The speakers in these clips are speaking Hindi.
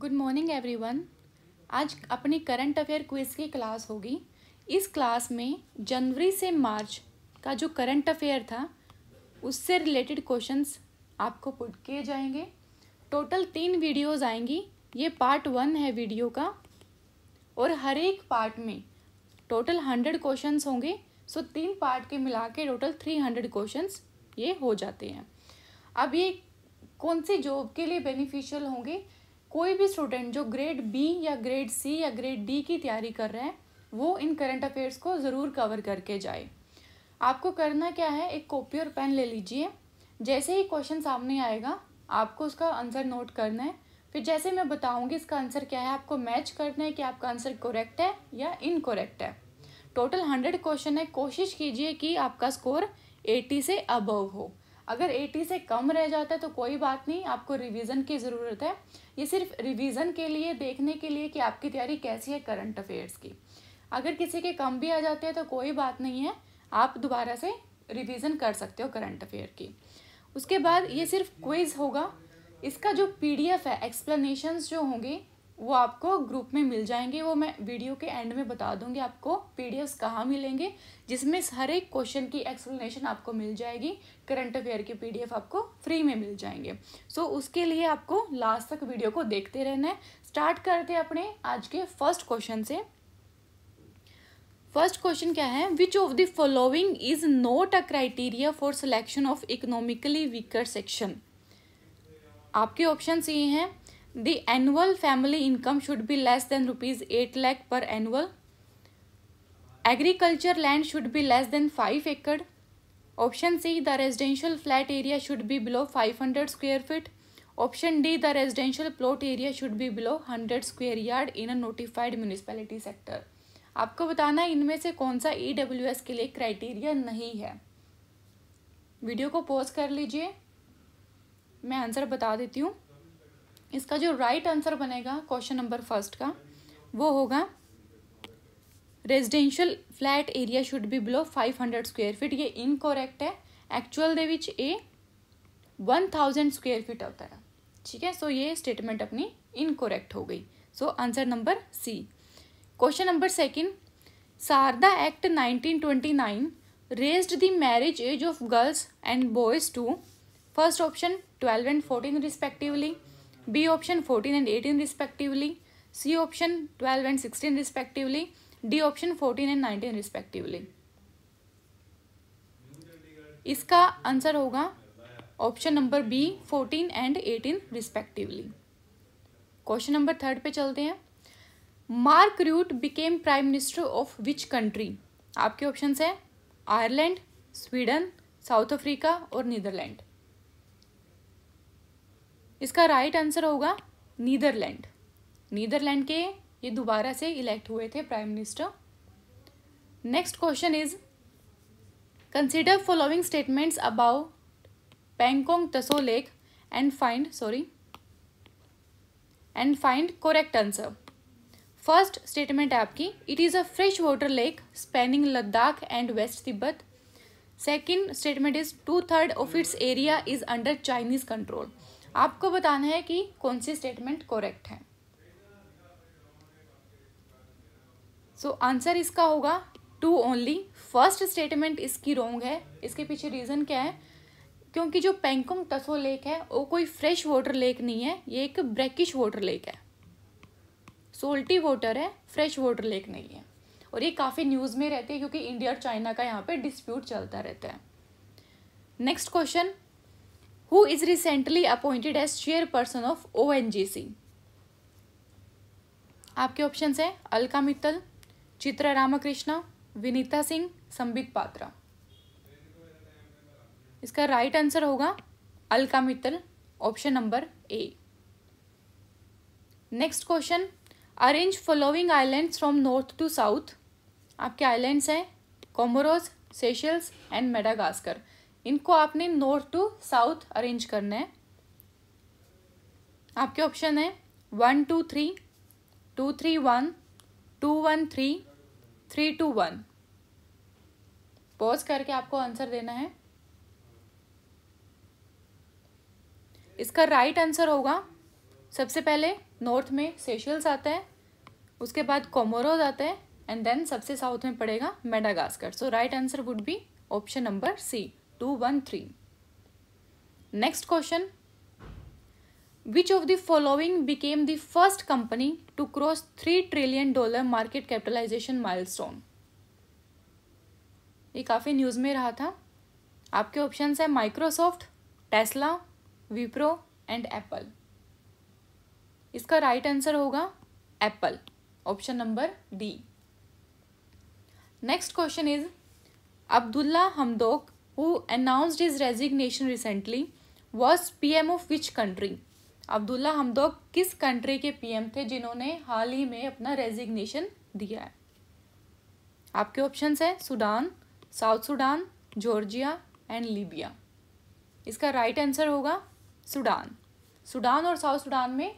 गुड मॉर्निंग एवरीवन आज अपनी करंट अफेयर क्विज की क्लास होगी इस क्लास में जनवरी से मार्च का जो करंट अफेयर था उससे रिलेटेड क्वेश्चंस आपको पुट किए जाएंगे टोटल तीन वीडियोस आएंगी ये पार्ट वन है वीडियो का और हर एक पार्ट में टोटल हंड्रेड क्वेश्चंस होंगे सो तीन पार्ट के मिला के टोटल थ्री हंड्रेड क्वेश्चन ये हो जाते हैं अब ये कौन सी जॉब के लिए बेनिफिशियल होंगे कोई भी स्टूडेंट जो ग्रेड बी या ग्रेड सी या ग्रेड डी की तैयारी कर रहे हैं वो इन करंट अफेयर्स को ज़रूर कवर करके जाए आपको करना क्या है एक कॉपी और पेन ले लीजिए जैसे ही क्वेश्चन सामने आएगा आपको उसका आंसर नोट करना है फिर जैसे मैं बताऊंगी इसका आंसर क्या है आपको मैच करना है कि आपका आंसर करेक्ट है या इनकोरेक्ट है टोटल हंड्रेड क्वेश्चन है कोशिश कीजिए कि आपका स्कोर एटी से अबव हो अगर 80 से कम रह जाता है तो कोई बात नहीं आपको रिवीजन की ज़रूरत है ये सिर्फ रिवीजन के लिए देखने के लिए कि आपकी तैयारी कैसी है करंट अफेयर्स की अगर किसी के कम भी आ जाते हैं तो कोई बात नहीं है आप दोबारा से रिवीजन कर सकते हो करंट अफेयर की उसके बाद ये सिर्फ क्विज़ होगा इसका जो पी है एक्सप्लेनेशंस जो होंगे वो आपको ग्रुप में मिल जाएंगे वो मैं वीडियो के एंड में बता दूंगी आपको पीडीएफ्स कहाँ मिलेंगे जिसमें हर एक क्वेश्चन की एक्सप्लेनेशन आपको मिल जाएगी करंट अफेयर के पीडीएफ आपको फ्री में मिल जाएंगे सो so, उसके लिए आपको लास्ट तक वीडियो को देखते रहना है स्टार्ट करते हैं अपने आज के फर्स्ट क्वेश्चन से फर्स्ट क्वेश्चन क्या है which of the following is not a criteria for selection of economically weaker section आपके ऑप्शन ये हैं the annual family income should be less than rupees eight lakh per annual agriculture land should be less than five acre option C the residential flat area should be below 500 hundred square feet option D the residential plot area should be below 100 square yard in a notified municipality sector आपको बताना इनमें से कौन सा ई e के लिए क्राइटेरिया नहीं है वीडियो को पॉज कर लीजिए मैं आंसर बता देती हूँ इसका जो राइट right आंसर बनेगा क्वेश्चन नंबर फर्स्ट का वो होगा residential flat area should be below five hundred square feet ये इनकोरैक्ट है actual the a one thousand square feet होता है ठीक है सो ये स्टेटमेंट अपनी इनकोरैक्ट हो गई so answer number C question number second Sarda act nineteen twenty nine raise the marriage age of girls and boys to first option twelve and fourteen respectively B option fourteen and eighteen respectively C option twelve and sixteen respectively D option fourteen and nineteen respectively इसका आंसर होगा option number B fourteen and eighteen respectively question number third पे चलते हैं Mark Rutte became prime minister of which country आपके ऑप्शन है आयरलैंड स्वीडन साउथ अफ्रीका और नीदरलैंड इसका राइट right आंसर होगा नीदरलैंड नीदरलैंड के ये दोबारा से इलेक्ट हुए थे prime minister next question is consider following statements about Pangong Tso lake and find sorry and find correct answer first statement है आपकी it is a fresh water lake spanning Ladakh and west Tibet second statement is two third of its area is under Chinese control आपको बताना है कि कौन सी स्टेटमेंट कोरेक्ट है सो आंसर इसका होगा टू ओनली फर्स्ट स्टेटमेंट इसकी रोंग है इसके पीछे रीज़न क्या है क्योंकि जो पेंकोंग तसो लेक है वो कोई फ्रेश वाटर लेक नहीं है ये एक ब्रैकिश वाटर लेक है सोल्टी वाटर है फ्रेश वाटर लेक नहीं है और ये काफ़ी न्यूज़ में रहती है क्योंकि इंडिया और चाइना का यहाँ पे डिस्प्यूट चलता रहता है next question who is recently appointed as chairperson of O आपके ऑप्शन है अलका मित्तल चित्रा रामकृष्ण विनीता सिंह संबित पात्रा इसका राइट आंसर होगा Alka Mittal option number A next question arrange following islands from north to south आपके आइलैंड्स हैं कॉमोरोज सेशल्स एंड मेडागास्कर इनको आपने नॉर्थ टू साउथ अरेंज करना है आपके ऑप्शन है one two three two three one two one three three two one pause करके आपको आंसर देना है इसका राइट आंसर होगा सबसे पहले नॉर्थ में सेशल्स आता है उसके बाद कोमोरोज आता है एंड देन सबसे साउथ में पड़ेगा Madagascar so right answer would be option number C two one three next question which of the became the first company to cross three trillion dollar market capitalization milestone ये काफ़ी न्यूज़ में रहा था आपके ऑप्शन है Microsoft Tesla Wipro and Apple इसका राइट right आंसर होगा Apple option number D next question is Abdullah Hamdok who announced his resignation recently was P M of which country Abdullah Hamdok किस कंट्री के पीएम थे जिन्होंने हाल ही में अपना रेजिग्नेशन दिया है आपके ऑप्शन है Sudan south Sudan Georgia and Libya इसका राइट आंसर होगा सूडान सूडान और साउथ सूडान में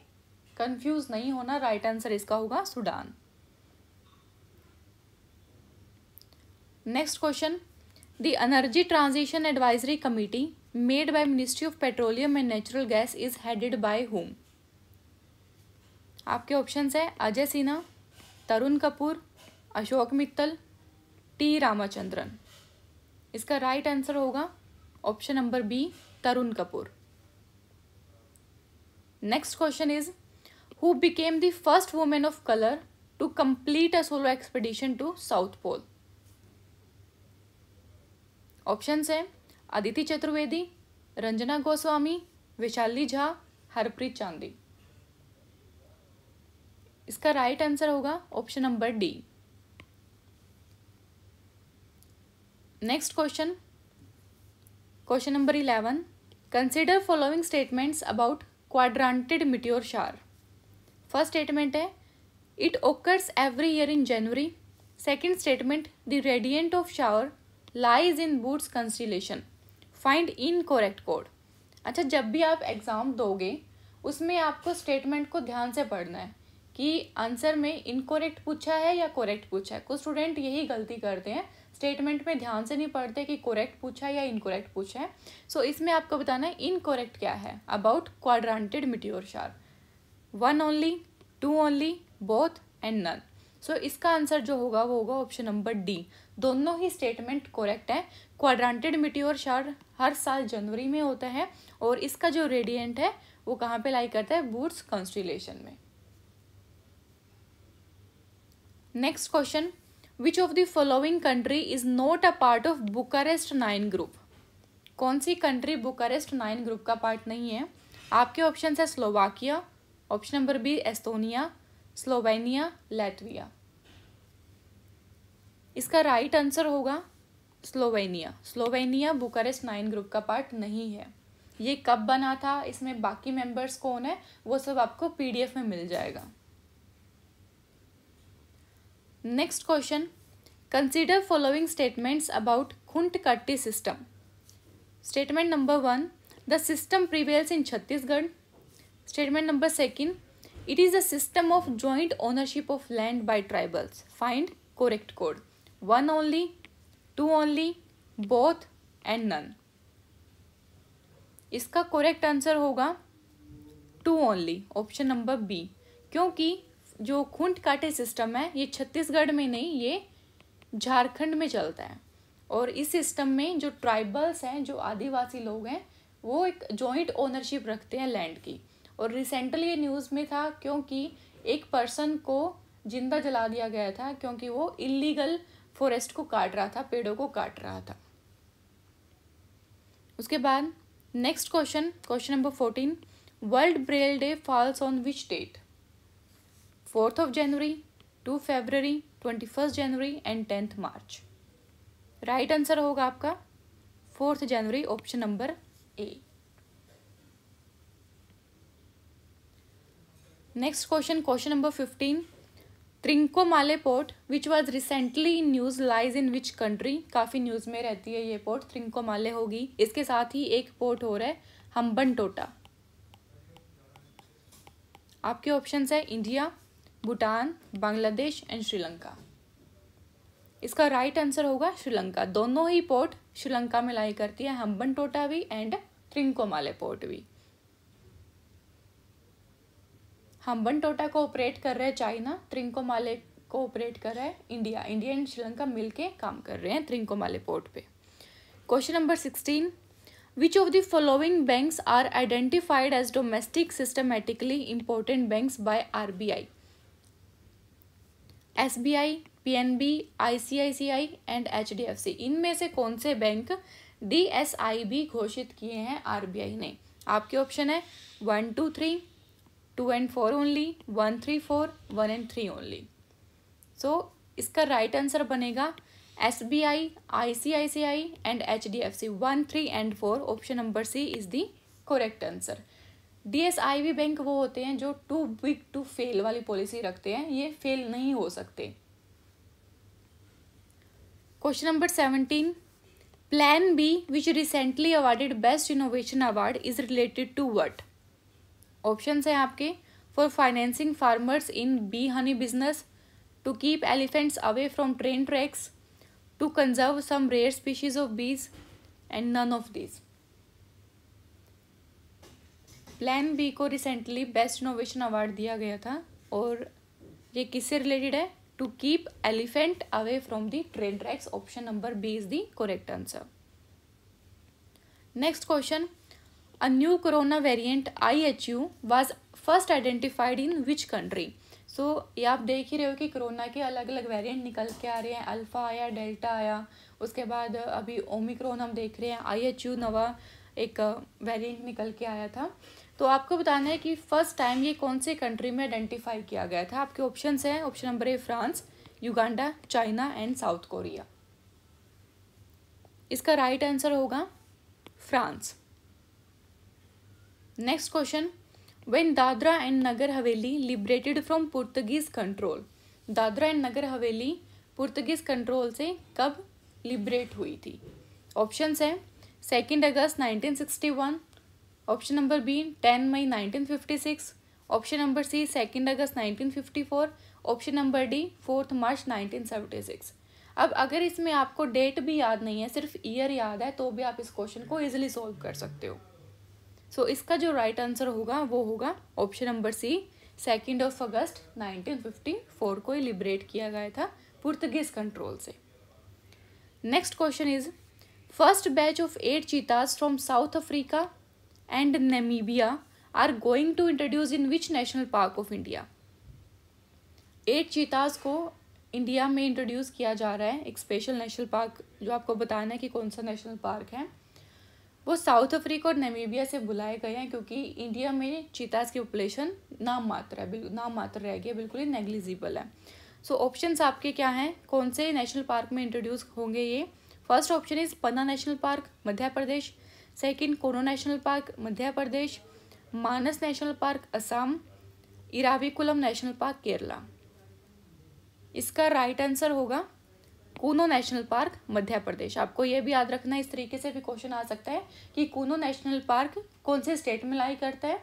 कंफ्यूज नहीं होना राइट आंसर इसका होगा Sudan next question the energy transition advisory committee made by ministry of petroleum and natural gas is headed by whom आपके ऑप्शन है अजय सिन्हा तरुण कपूर अशोक मित्तल टी रामाचंद्रन इसका राइट right आंसर होगा option number B Tarun Kapoor next question is who became the first woman of colour to complete a solo expedition to south pole option है अदिति चतुर्वेदी रंजना गोस्वामी विशाली झा हरप्रीत चांदी इसका राइट आंसर होगा option number D next question question number eleven consider following statements about Quadrantid meteor shower first statement है it occurs every year in January second statement the radiant of shower lies in Bootes constellation find in correct code अच्छा जब भी आप एग्ज़ाम दोगे उसमें आपको स्टेटमेंट को ध्यान से पढ़ना है कि आंसर में इनकोरेक्ट पूछा है या कोरेक्ट पूछा है कुछ स्टूडेंट यही गलती करते हैं स्टेटमेंट में ध्यान से नहीं पढ़ते कि कोरेक्ट पूछा है या इनकोरेक्ट पूछा है सो so, इसमें आपको बताना है इनकोरेक्ट क्या है about Quadrantid meteor shower one only two only both and none so इसका आंसर जो होगा वो होगा ऑप्शन नंबर डी दोनों ही स्टेटमेंट कोरेक्ट है क्वाड्रांटेड मिट्योर शार हर साल जनवरी में होता है और इसका जो रेडियंट है वो कहाँ पे लाई करता है बूट्स कॉन्स्टिलेशन में next question which of the following country is not a part of Bucharest nine group कौन सी कंट्री बुकारेस्ट नाइन ग्रुप का पार्ट नहीं है आपके ऑप्शन है Slovakia option number B Estonia Slovenia Latvia इसका राइट right आंसर होगा Slovenia Slovenia Bucharest nine group का पार्ट नहीं है ये कब बना था इसमें बाकी मेंबर्स कौन है वो सब आपको पीडीएफ में मिल जाएगा next question consider following statements about Khuntkatti system statement number one the system prevails in Chhattisgarh statement number second it is the system of joint ownership of land by tribals find correct code one only two only both and none इसका करेक्ट आंसर होगा two only option number B क्योंकि जो खूंट काटे सिस्टम है ये छत्तीसगढ़ में नहीं ये झारखंड में चलता है और इस सिस्टम में जो ट्राइबल्स हैं जो आदिवासी लोग हैं वो एक जॉइंट ओनरशिप रखते हैं लैंड की और रिसेंटली ये न्यूज़ में था क्योंकि एक पर्सन को जिंदा जला दिया गया था क्योंकि वो इलीगल फॉरेस्ट को काट रहा था पेड़ों को काट रहा था उसके बाद next question question number fourteen world Braille day falls on which date fourth of January two February twenty first January and tenth March right answer होगा आपका fourth January option number A next question question number fifteen Trincomalee port which was recently in news lies in which country काफ़ी न्यूज़ में रहती है ये पोर्ट त्रिंको माले होगी इसके साथ ही एक पोर्ट हो रहा है हम्बन टोटा आपके ऑप्शंस है इंडिया भूटान बांग्लादेश एंड श्रीलंका इसका राइट आंसर होगा श्रीलंका दोनों ही पोर्ट श्रीलंका में लाई करती है हम्बन टोटा भी एंड त्रिंको माले पोर्ट भी हम बन टोटा को ऑपरेट कर रहे हैं चाइना त्रिंको माले को ऑपरेट कर रहा है इंडिया इंडिया एंड श्रीलंका मिलके काम कर रहे हैं त्रिंको माले पोर्ट पे question number sixteen R B I S B I P N B I C I C I and H D F C इनमें से कौन से bank D S I B घोषित किए हैं आर बी आई ने आपके ऑप्शन है one two three two and four only one three four one and three only so इसका राइट right आंसर बनेगा S B I I C I C I and H D F C one three and four option number C is the correct answer D S I B bank वो होते हैं जो टू बिग टू फेल वाली पॉलिसी रखते हैं ये फेल नहीं हो सकते question number seventeen plan bee which recently awarded best innovation award is related to what option हैं आपके for financing farmers in bee honey business to keep elephants away from train tracks to conserve some rare species of bees and none of these plan bee को रिसेंटली बेस्ट इनोवेशन अवार्ड दिया गया था और ये किससे रिलेटेड है to keep elephant away from the train tracks option number B is the correct answer next question a new corona variant IHU was first identified in which country? So so, ये आप देख ही रहे हो कि कोरोना के अलग अलग वेरिएंट निकल के आ रहे हैं अल्फ़ा आया डेल्टा आया उसके बाद अभी ओमिक्रोन हम देख रहे हैं आई एच यू नवा एक वेरिएंट निकल के आया था तो आपको बताना है कि फ़र्स्ट टाइम ये कौन से कंट्री में आइडेंटिफाई किया गया था आपके ऑप्शन हैं option number A France Uganda China and south Korea इसका राइट right आंसर होगा France next question when Dadra and Nagar Haveli liberated from Portuguese control Dadra and Nagar Haveli Portuguese control से कब लिबरेट हुई थी ऑप्शंस हैं second August one option number B ten May six option number C second August four option number D fourth March six अब अगर इसमें आपको डेट भी याद नहीं है सिर्फ ईयर याद है तो भी आप इस क्वेश्चन को इजीली सॉल्व कर सकते हो सो इसका जो राइट आंसर होगा वो होगा option number C second of August 1954 को लिबरेट किया गया था पुर्तगीज कंट्रोल से next question is first batch of eight cheetahs from south Africa and Namibia are going to introduce in which national park of India eight cheetahs को इंडिया में इंट्रोड्यूस किया जा रहा है एक स्पेशल नेशनल पार्क जो आपको बताना है कि कौन सा नेशनल पार्क है वो साउथ अफ्रीका और नेमीबिया से बुलाए गए हैं क्योंकि इंडिया में चीताज की पॉपुलेशन नाम मात्र है बिल्कुल नाम मात्र रह गया बिल्कुल ही नेग्लिजिबल है सो so, ऑप्शंस आपके क्या हैं कौन से नेशनल पार्क में इंट्रोड्यूस होंगे ये first option is Panna national park Madhya Pradesh second Kuno national park Madhya Pradesh Manas national park Assam Eravikulam national park Kerala इसका राइट आंसर होगा कूनो नेशनल पार्क मध्य प्रदेश आपको यह भी याद रखना इस तरीके से भी क्वेश्चन आ सकता है कि कूनो नेशनल पार्क कौन से स्टेट में लाई करता है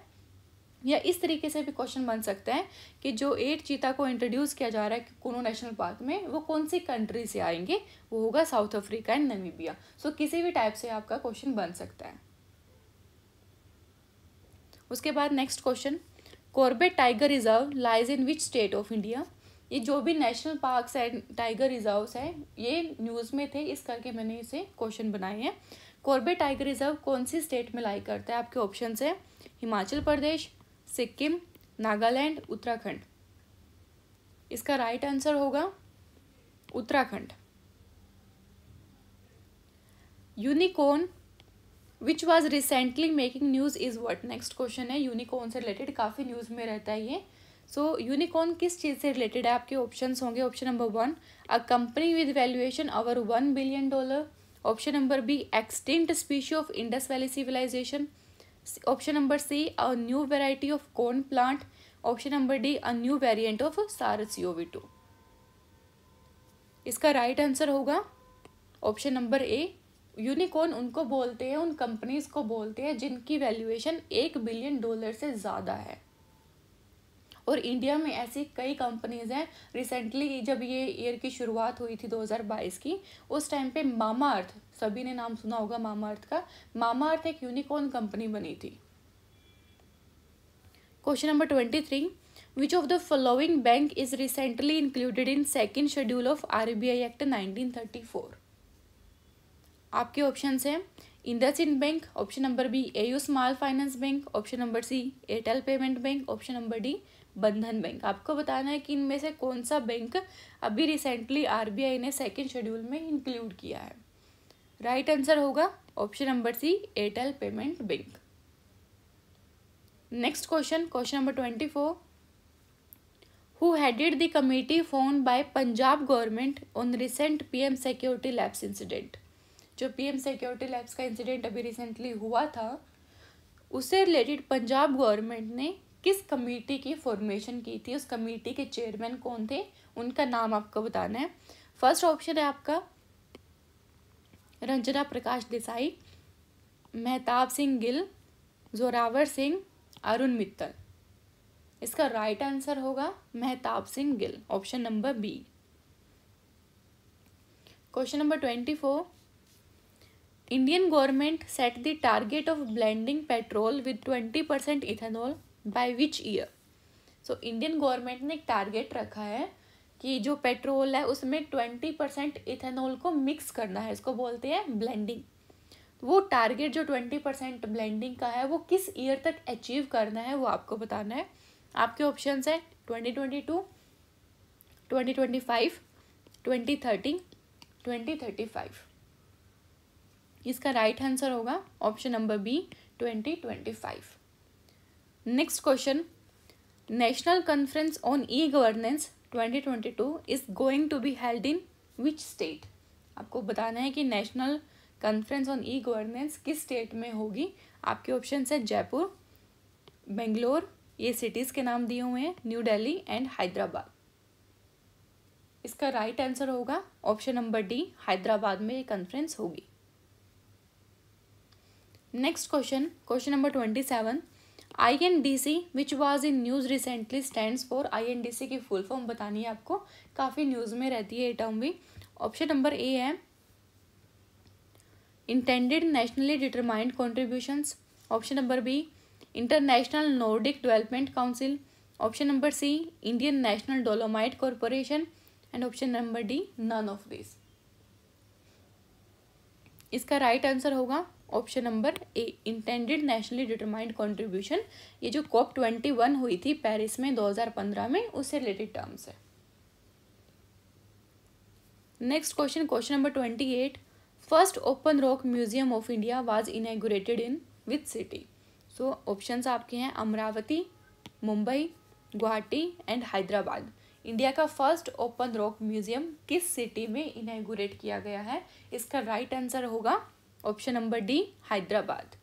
या इस तरीके से भी क्वेश्चन बन सकता है कि जो एट चीता को इंट्रोड्यूस किया जा रहा है कूनो नेशनल पार्क में वो कौन सी कंट्री से आएंगे वो होगा south Africa and Namibia so किसी भी टाइप से आपका क्वेश्चन बन सकता है उसके बाद next question Corbett tiger reserve lies in which state of India ये जो भी national parks and tiger reserves हैं ये न्यूज़ में थे इस करके मैंने इसे क्वेश्चन बनाए हैं कोरबे टाइगर रिजर्व कौन सी स्टेट में लाई करता है आपके ऑप्शन है हिमाचल प्रदेश सिक्किम नागालैंड उत्तराखंड इसका राइट आंसर होगा Uttarakhand unicorn which was recently making news is what next question है यूनिकॉन से रिलेटेड काफ़ी न्यूज़ में रहता है ये सो so, यूनिकॉर्न किस चीज़ से रिलेटेड है आपके ऑप्शन होंगे option number one a company with valuation over one billion dollar option number B extinct species of Indus valley civilization option number C a new variety of corn plant option number D a new variant of SARS V two इसका राइट right आंसर होगा ऑप्शन नंबर ए यूनिकॉर्न उनको बोलते हैं उन कंपनीज को बोलते हैं जिनकी वैल्यूएशन एक बिलियन डॉलर से ज़्यादा है और इंडिया में ऐसी कई कंपनीज़ हैं रिसेंटली जब ये ईयर की शुरुआत हुई थी 2022 की उस टाइम पे मामा अर्थ सभी ने नाम सुना होगा मामा अर्थ का मामा अर्थ एक यूनिकॉर्न कंपनी बनी थी question number twenty three bank is the included in second schedule of R B I act nineteen thirty four आपके ऑप्शन हैं Ind bank option number B AU small finance bank option number C Airtel payment bank option number D Bandhan bank आपको बताना है कि इनमें से कौन सा बैंक अभी रिसेंटली आरबीआई ने सेकेंड शेड्यूल में इंक्लूड किया है राइट right आंसर होगा option number C Airtel payment bank next question question number twenty four who headed the committee formed by Punjab government on recent PM security lapse incident जो पीएम सिक्योरिटी लैब्स का इंसिडेंट अभी रिसेंटली हुआ था उससे रिलेटेड पंजाब गवर्नमेंट ने किस कमेटी की फॉर्मेशन की थी उस कमेटी के चेयरमैन कौन थे उनका नाम आपको बताना है फर्स्ट ऑप्शन है आपका रंजना प्रकाश देसाई मेहताब सिंह गिल जोरावर सिंह अरुण मित्तल इसका राइट आंसर होगा Mehtab Singh Gill option number B question number twenty four Indian government set the target of blending petrol with twenty percent ethanol by which year so Indian government ने एक टारगेट रखा है कि जो पेट्रोल है उसमें ट्वेंटी परसेंट इथेनॉल को मिक्स करना है इसको बोलते हैं ब्लेंडिंग वो टारगेट जो ट्वेंटी परसेंट ब्लेंडिंग का है वो किस ईयर तक अचीव करना है वो आपको बताना है आपके ऑप्शन है twenty twenty two twenty twenty five twenty thirty twenty thirty five इसका राइट आंसर होगा option number B twenty twenty five next question national conference on E governance 2022 is going to be held in which state आपको बताना है कि national conference on E governance किस स्टेट में होगी आपके ऑप्शन है जयपुर बेंगलोर ये सिटीज़ के नाम दिए हुए हैं न्यू दिल्ली एंड हैदराबाद इसका राइट right आंसर होगा ऑप्शन नंबर डी हैदराबाद में ये कॉन्फ्रेंस होगी next question question number twenty seven I N D C which was in news recently stand for I N D C की फुल फॉर्म बतानी है आपको काफ़ी न्यूज़ में रहती है ये टर्म भी ऑप्शन नंबर ए है intended nationally determined contribution option number B international Nordic development council option number C Indian national dolomite corporation and option number D none of this इसका राइट right आंसर होगा option number A intended nationally determined contribution ये जो कॉप ट्वेंटी वन हुई थी पेरिस में 2015 में उससे रिलेटेड टर्म्स है next question question number twenty eight first open rock museum of India was inaugurated in with city so options आपके हैं अमरावती मुंबई गुवाहाटी एंड हैदराबाद इंडिया का फर्स्ट ओपन रॉक म्यूजियम किस सिटी में इनाग्रेट किया गया है इसका राइट right आंसर होगा option number D Hyderabad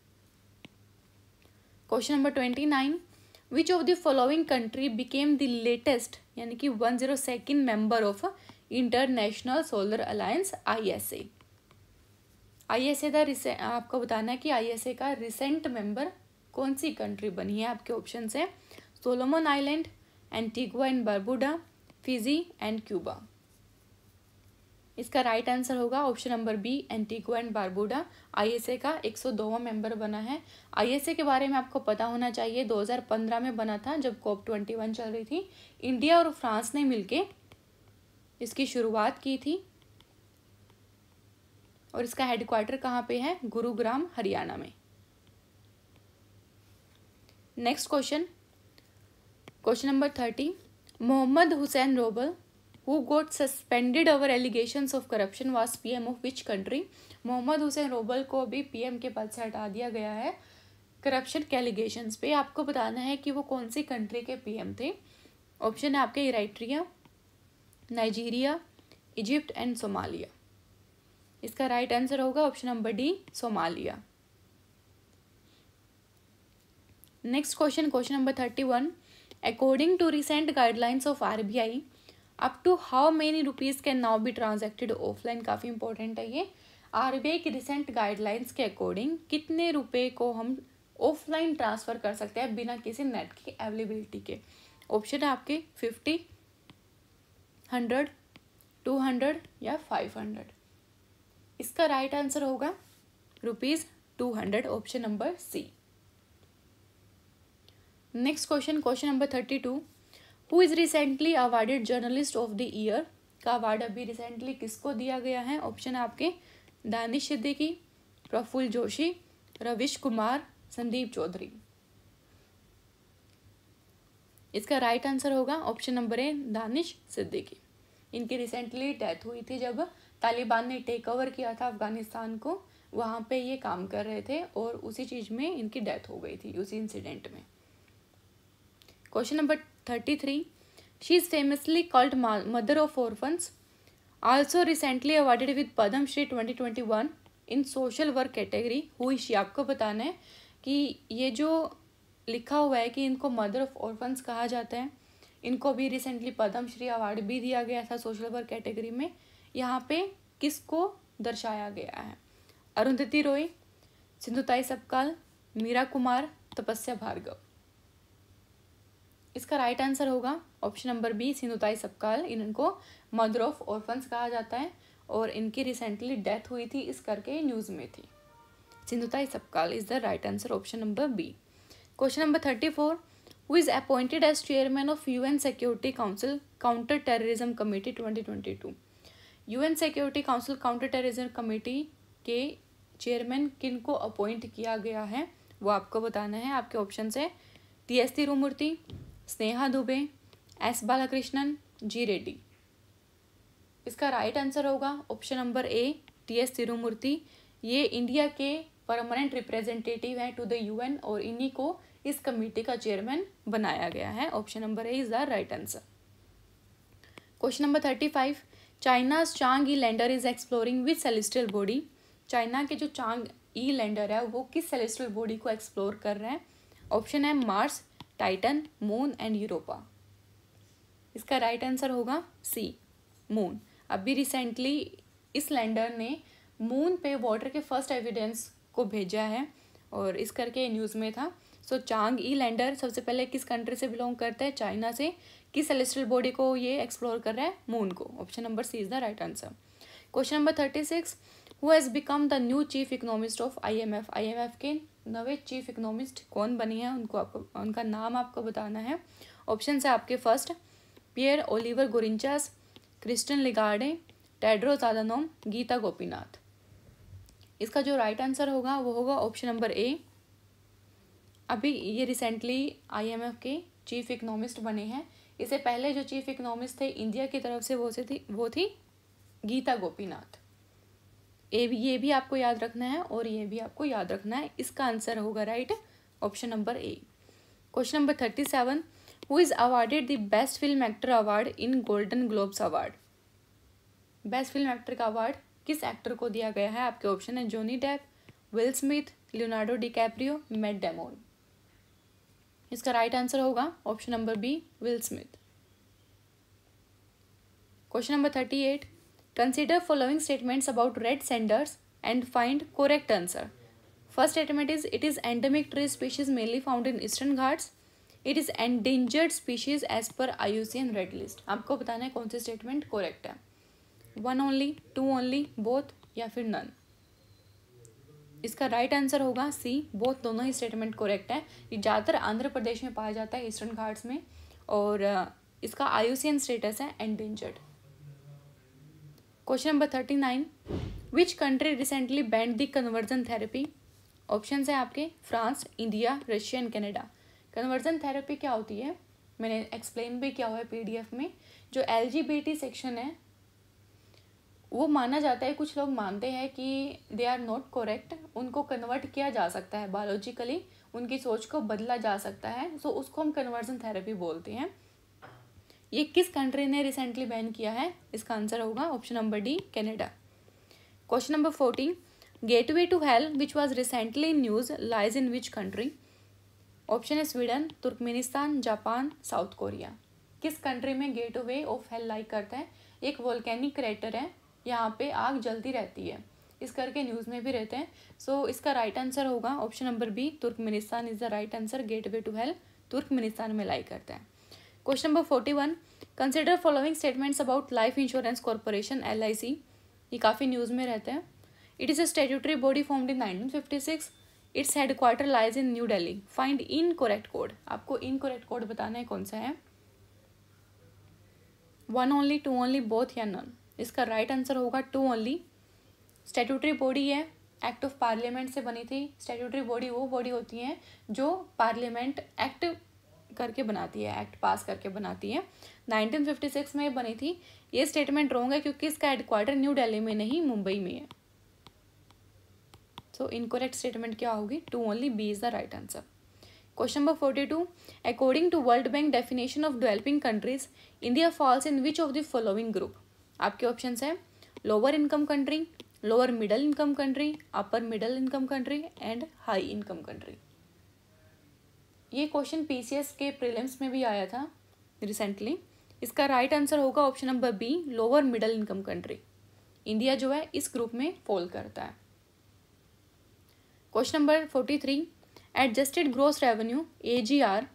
question number twenty nine which of the following country became the latest यानी कि one zero second member of international solar alliance I S A I S A का आपको बताना है कि आई एस ए का रिसेंट मेंबर कौन सी कंट्री बनी है आपके ऑप्शन है Solomon island Antigua and Barbuda Fiji and Cuba इसका राइट आंसर होगा option number B Antigua and Barbuda ISA का एक सौ मेंबर बना है आईएसए के बारे में आपको पता होना चाहिए 2015 में बना था जब कोप 21 चल रही थी इंडिया और फ्रांस ने मिलके इसकी शुरुआत की थी और इसका हेडक्वार्टर कहाँ पे है गुरुग्राम हरियाणा में next question question number thirty Mohamed Hussein Roble who got suspended over allegation of corruption was P M of which country Mohamed Hussein Roble को भी एम के पद से हटा दिया गया है करप्शन के एलिगेशन पे आपको बताना है कि वो कौन सी कंट्री के एम थे ऑप्शन है आपके Eritrea Nigeria Egypt and Somalia इसका राइट आंसर होगा option number D Somalia next question question number thirty one according to recent guidelines of RBI up to how many rupees can now be transacted offline काफ़ी इंपॉर्टेंट है ये आर बी आई की रिसेंट गाइडलाइंस के अकॉर्डिंग कितने रुपए को हम ऑफलाइन ट्रांसफ़र कर सकते हैं बिना किसी नेट की अवेलेबिलिटी के ऑप्शन है आपके फिफ्टी हंड्रेड टू हंड्रेड या फाइव हंड्रेड इसका राइट right आंसर होगा rupees two hundred option number C next question question number thirty two who is recently awarded journalist of the year का अवार्ड अभी रिसेंटली किसको दिया गया है ऑप्शन आपके दानिश सिद्दीकी प्रफुल्ल जोशी रविश कुमार संदीप चौधरी इसका राइट आंसर होगा option number A Danish Siddiqui इनकी रिसेंटली डेथ हुई थी जब तालिबान ने टेक ओवर किया था अफगानिस्तान को वहाँ पे ये काम कर रहे थे और उसी चीज़ में इनकी डेथ हो गई थी उसी इंसिडेंट में question number 33. She is famously called Mother of Orphans. Also recently awarded with Padam Shri 2021 in social work category. Who is she? आपको बताना है कि ये जो लिखा हुआ है कि इनको मदर ऑफ ऑर्फन्स कहा जाता है इनको भी रिसेंटली पद्म श्री अवार्ड भी दिया गया था सोशल वर्क कैटेगरी में यहाँ पे किसको दर्शाया गया है अरुंधति रॉय सिंधुताई सपकाल मीरा कुमार तपस्या भार्गव इसका राइट आंसर होगा option number B Sindhutai Sapkal इनको मदर ऑफ ऑर्फन्स कहा जाता है और इनकी रिसेंटली डेथ हुई थी इस करके न्यूज़ में थी Sindhutai Sapkal is the right answer option number B question number thirty four who is appointed as chairman of U N security council counter terrorism committee twenty twenty two U N security council counter terrorism committee के चेयरमैन किन को अपॉइंट किया गया है वो आपको बताना है आपके ऑप्शन से T S Tirumurti Sneha Dubey S Balakrishnan G Reddy इसका राइट आंसर होगा option number A T S Tirumurti ये इंडिया के परमानेंट रिप्रेजेंटेटिव हैं टू द यूएन और इन्हीं को इस कमेटी का चेयरमैन बनाया गया है option number A is the right answer question number thirty five China Chang'e lander is exploring with celestial body China के जो चांग ई लैंडर है वो किस सेलेस्ट्रियल बॉडी को एक्सप्लोर कर रहे हैं ऑप्शन है Mars Titan moon and Europa इसका राइट आंसर होगा सी मून अभी रिसेंटली इस लैंडर ने मून पे वाटर के फर्स्ट एविडेंस को भेजा है और इस करके न्यूज़ में था सो चांग ई लैंडर सबसे पहले किस कंट्री से बिलोंग करता है चाइना से किस सेलेस्ट्रियल बॉडी को ये एक्सप्लोर कर रहा है मून को option number C is the right answer question number thirty six who has become the new chief economist of I M F I M F के नवे चीफ इकोनॉमिस्ट कौन बनी हैं उनको आपको उनका नाम आपको बताना है ऑप्शन है आपके first Pierre Olivier Gourinchas Christine Lagarde Tedros Adhanom Gita Gopinath इसका जो राइट right आंसर होगा वो होगा ऑप्शन नंबर ए अभी ये रिसेंटली आईएमएफ के चीफ इकोनॉमिस्ट बने हैं इससे पहले जो चीफ इकोनॉमिस्ट थे इंडिया की तरफ से वो से थी वो थी गीता गोपीनाथ ए भी ये भी आपको याद रखना है और ये भी आपको याद रखना है इसका आंसर होगा right option number A question number thirty seven who is awarded the best film actor award in golden globes award best film actor का अवार्ड किस एक्टर को दिया गया है आपके ऑप्शन है Johnny Depp Will Smith Leonardo DiCaprio Matt Damon इसका राइट आंसर होगा option number B Will Smith question number thirty eight consider following statements about red sanders and find correct answer first statement is it is endemic tree species mainly found in eastern Ghats it is endangered species as per I red list आपको बताना है कौन सी स्टेटमेंट कोरेक्ट है one only two only both या फिर नन इसका राइट right आंसर होगा सी बोथ दोनों ही स्टेटमेंट कोरेक्ट है ये ज़्यादातर आंध्र प्रदेश में पाया जाता है ईस्टर्न घाट्स में और इसका आई स्टेटस है endangered question number thirty nine which country recently banned the conversion therapy option है आपके France India Russia and Canada conversion therapy क्या होती है मैंने एक्सप्लेन भी किया हुआ है पीडीएफ में जो एलजीबीटी सेक्शन है वो माना जाता है कुछ लोग मानते हैं कि दे आर नॉट करेक्ट उनको कन्वर्ट किया जा सकता है बायोलॉजिकली उनकी सोच को बदला जा सकता है सो so उसको हम कन्वर्जन थेरेपी बोलते हैं ये किस कंट्री ने रिसेंटली बैन किया है इसका आंसर होगा option number D Canada question number fourteen gateway to hell which was recently news lies in which country option है Sweden Turkmenistan Japan South Korea किस कंट्री में gateway of hell like करता है एक वोल्केनिक क्रेटर है यहाँ पे आग जलती रहती है इस करके न्यूज़ में भी रहते हैं सो so, इसका राइट आंसर होगा option number B Turkmenistan is the right answer gateway to hell Turkmenistan में लाइक करता है question number forty one consider following statements about life insurance corporation L I C ये काफ़ी न्यूज़ में रहते हैं it is a statutory body formed in nineteen fifty six its headquarter lies in New Delhi find in incorrect code आपको इन कोरेक्ट कोड बताना है कौन सा है one only two only both या नन इसका राइट right आंसर होगा टू ओनली स्टेट्यूटरी बॉडी है एक्ट ऑफ पार्लियामेंट से बनी थी स्टेट्यूटरी बॉडी वो बॉडी होती है जो पार्लियामेंट एक्ट करके बनाती है एक्ट पास करके बनाती है 1956 में बनी थी ये स्टेटमेंट रॉन्ग है क्योंकि इसका हेडक्वार्टर न्यू दिल्ली में नहीं मुंबई में है सो इनकोरेक्ट स्टेटमेंट क्या होगी two only B is the right answer question number forty two according to world bank definition of developing countries India falls in which of the following group आपके ऑप्शन है lower income country lower middle income country upper middle income country and high income country ये क्वेश्चन पीसीएस के प्रीलिम्स में भी आया था रिसेंटली इसका राइट आंसर होगा option number B lower middle income country India जो है इस ग्रुप में फॉल करता है question number forty three adjusted gross revenue A G R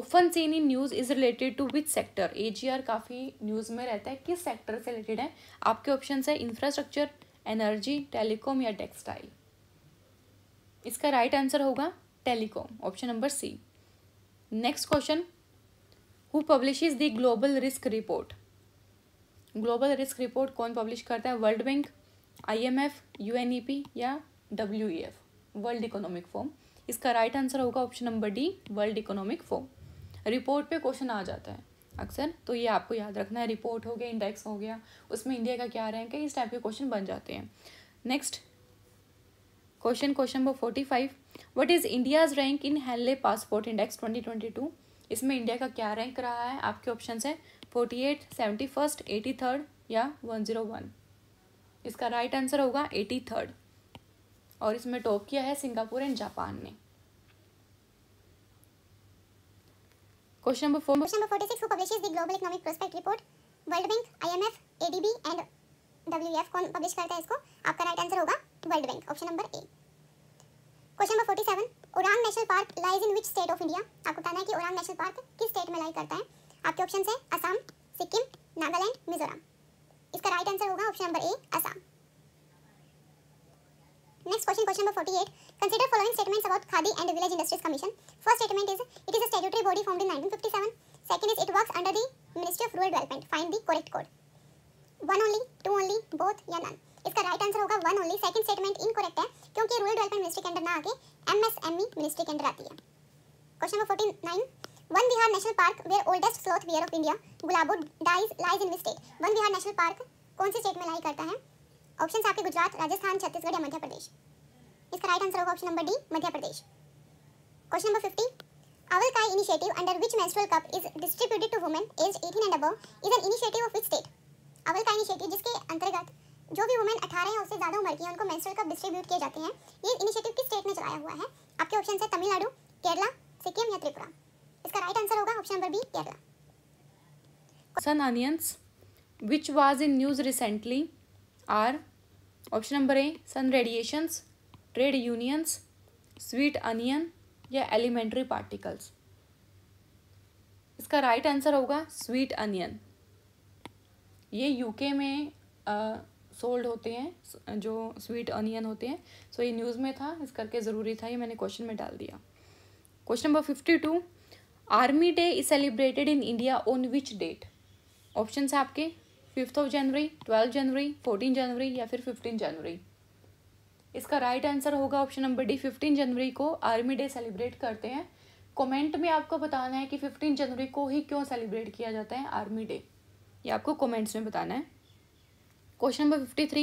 often seen in news is related to which sector A G R काफ़ी न्यूज़ में रहता है किस सेक्टर से रिलेटेड है आपके ऑप्शन है इंफ्रास्ट्रक्चर एनर्जी टेलीकॉम या टेक्सटाइल इसका राइट right आंसर होगा telecom option number C next question who publish the global risk report global risk report कौन पब्लिश करता है वर्ल्ड बैंक आईएमएफ यूएनईपी या एफ वर्ल्ड इकोनॉमिक फोम इसका राइट right आंसर होगा option number D world economic forum report पे क्वेश्चन आ जाता है अक्सर तो ये आपको याद रखना है रिपोर्ट हो गया इंडेक्स हो गया उसमें इंडिया का क्या रैंक है इस टाइप के क्वेश्चन बन जाते हैं next question question number forty five what is India's rank in Henley passport index twenty twenty two इसमें इंडिया का क्या रैंक रहा है आपके ऑप्शन है forty eight seventy first eighty third या वन ज़ीरो वन इसका राइट right आंसर होगा एटी थर्ड और इसमें टॉप किया है सिंगापुर एंड जापान ने question number four question number 46 who publishes the global economic prospect report world bank IMF ADB and WF कौन पब्लिश करता है इसको आपका राइट आंसर होगा world bank option number A question number 47 seven Orang national park lies in which state of India आपको बताना है कि उरांग नेशनल पार्क किस स्टेट में लाई करता है आपके ऑप्शन है असम सिक्किम नागालैंड मिजोरम इसका राइट आंसर होगा option number A Assam next question question number 48 eight consider following statements about Khadi and village industries commission first statement is it is a body found in 1957 second is it works under the ministry of rural development find the correct code one only two only both या नन इसका राइट आंसर होगा one only second statement incorrect है क्योंकि रूरल डेवलपमेंट मिनिस्ट्री के अंदर ना आके एमएसएमई मिनिस्ट्री e के अंदर आती है question number 49 Van Vihar national park where oldest sloth bear of India Gulabo dies lies in state Van Vihar national park कौन से स्टेट में लाई करता है ऑप्शंस आपके गुजरात राजस्थान छत्तीसगढ़ या मध्य प्रदेश इसका राइट आंसर होगा option number D Madhya Pradesh question number 50 Owl Kai initiative under which menstrual cup is distributed to women aged 18 and above is an initiative of which state? Owl Kai initiative जिसके अंतर्गत जो भी वुमेन अठारह या उससे ज़्यादा उम्र की हैं उनको मेंस्ट्रुअल कप डिस्ट्रीब्यूट किए जाते हैं ये इनिशिएटिव किस स्टेट ने चलाया हुआ है आपके ऑप्शन है तमिलनाडु केरला सिक्किम या त्रिपुरा इसका राइट आंसर होगा option number B Kerala sun onions which was in news recently are option number A sun radiations trade unions sweet onion या एलिमेंट्री पार्टिकल्स इसका राइट आंसर होगा स्वीट अनियन ये यूके में सोल्ड होते हैं जो स्वीट अनियन होते हैं सो so, ये न्यूज़ में था इस करके ज़रूरी था ये मैंने क्वेश्चन में डाल दिया question number fifty two army day is celebrated in India on which date option है आपके fifth of January twelfth January fourteen January या फिर फिफ्टीन जनवरी इसका राइट right आंसर होगा option number D fifteen January को आर्मी डे सेलिब्रेट करते हैं कमेंट में आपको बताना है कि फिफ्टीन जनवरी को ही क्यों सेलिब्रेट किया जाता है आर्मी डे ये आपको कमेंट्स में बताना है question number fifty three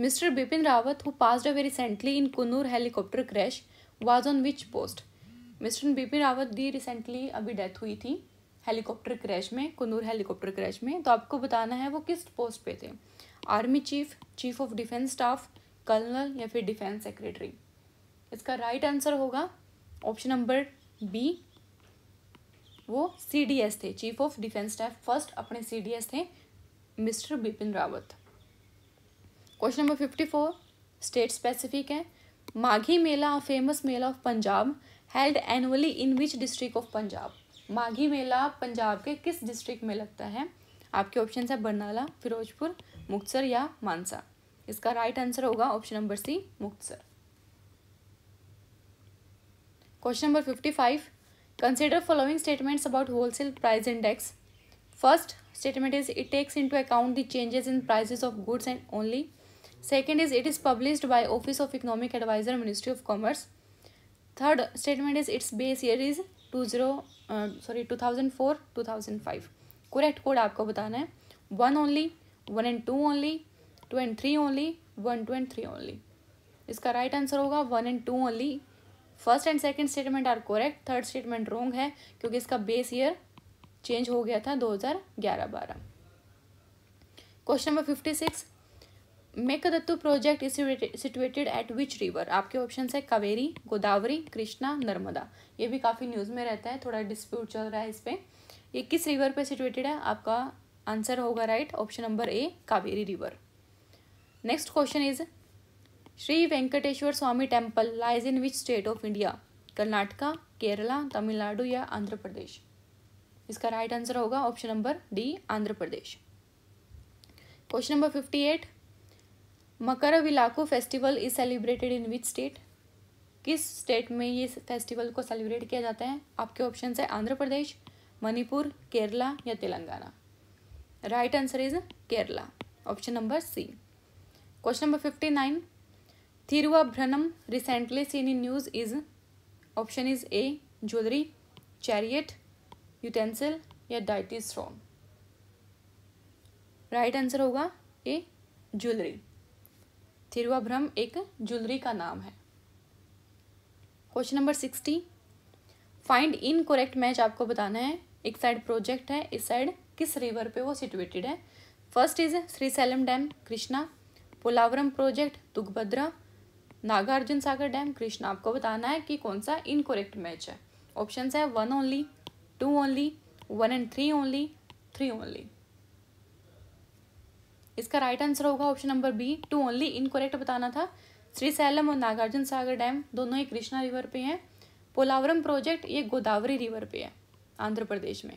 mister Bipin Rawat who passed away recently in Kunur helicopter crash was on which post mister Bipin Rawat दी रिसेंटली अभी डेथ हुई थी हेलीकॉप्टर क्रैश में कन्नूर हेलीकॉप्टर क्रैश में तो आपको बताना है वो किस पोस्ट पे थे army chief chief of defence staff colonel या फिर डिफेंस सेक्रेटरी इसका राइट right आंसर होगा ऑप्शन नंबर बी वो सी थे chief of defence staff first अपने सी थे mister Bipin Rawat question number fifty four state specific है Maghi Mela famous mela of Punjab held annually in which district of Punjab Maghi Mela Punjab के किस डिस्ट्रिक्ट में लगता है आपके ऑप्शन है बरनाला फिरोजपुर मुक्तसर या मानसा इसका राइट आंसर होगा option number C Muktsar question number fifty five consider following statements about wholesale price index first statement is it takes into account the changes in prices of goods and only second is it is published by office of economic adviser ministry of commerce third statement is its base year is two zero sorry two thousand four two thousand five correct code आपको बताना है one only one and two only two and three only one two and three only इसका राइट right आंसर होगा one and two only first and second statement are correct third statement wrong है क्योंकि इसका बेस ईयर चेंज हो गया था दो हज़ार ग्यारह बारह question number fifty six Mekedatu project is situated at which river आपके ऑप्शन है कावेरी गोदावरी कृष्णा नर्मदा ये भी काफ़ी न्यूज़ में रहता है थोड़ा डिस्प्यूट चल रहा है इस पर ये किस रिवर पे सिचुएटेड है आपका आंसर होगा right option number A Kaveri river next question is Shri Venkateshwara Swami temple lies in which state of India Karnataka Kerala Tamil Nadu या आंध्र प्रदेश इसका राइट आंसर होगा option number D Andhra Pradesh question number fifty eight Makara Vilakku festival is celebrated in which state किस स्टेट में ये फेस्टिवल को सेलिब्रेट किया जाता है आपके ऑप्शन है आंध्र प्रदेश मणिपुर केरला या Telangana right answer is Kerala option number C question number fifty nine Thiruvabharanam recently seen in news is option is A jewellery chariot utensil या डाइटी राइट आंसर होगा ए ज्वेलरी भ्रम एक ज्वेलरी का नाम है क्वेश्चन नंबर सिक्सटी फाइंड इन करेक्ट मैच आपको बताना है एक साइड प्रोजेक्ट है इस साइड किस रिवर पे वो सिचुएटेड है first is Sri Sailam dam Krishna Polavaram project Tungabhadra Nagarjuna Sagar dam Krishna आपको बताना है कि कौन सा इनकोरेक्ट मैच है ऑप्शन है one only two only one and three only three only इसका राइट आंसर होगा option number B two only incorrect बताना था श्री सैलम और नागार्जुन सागर डैम दोनों ही कृष्णा रिवर पे हैं पोलावरम प्रोजेक्ट ये गोदावरी रिवर पे है आंध्र प्रदेश में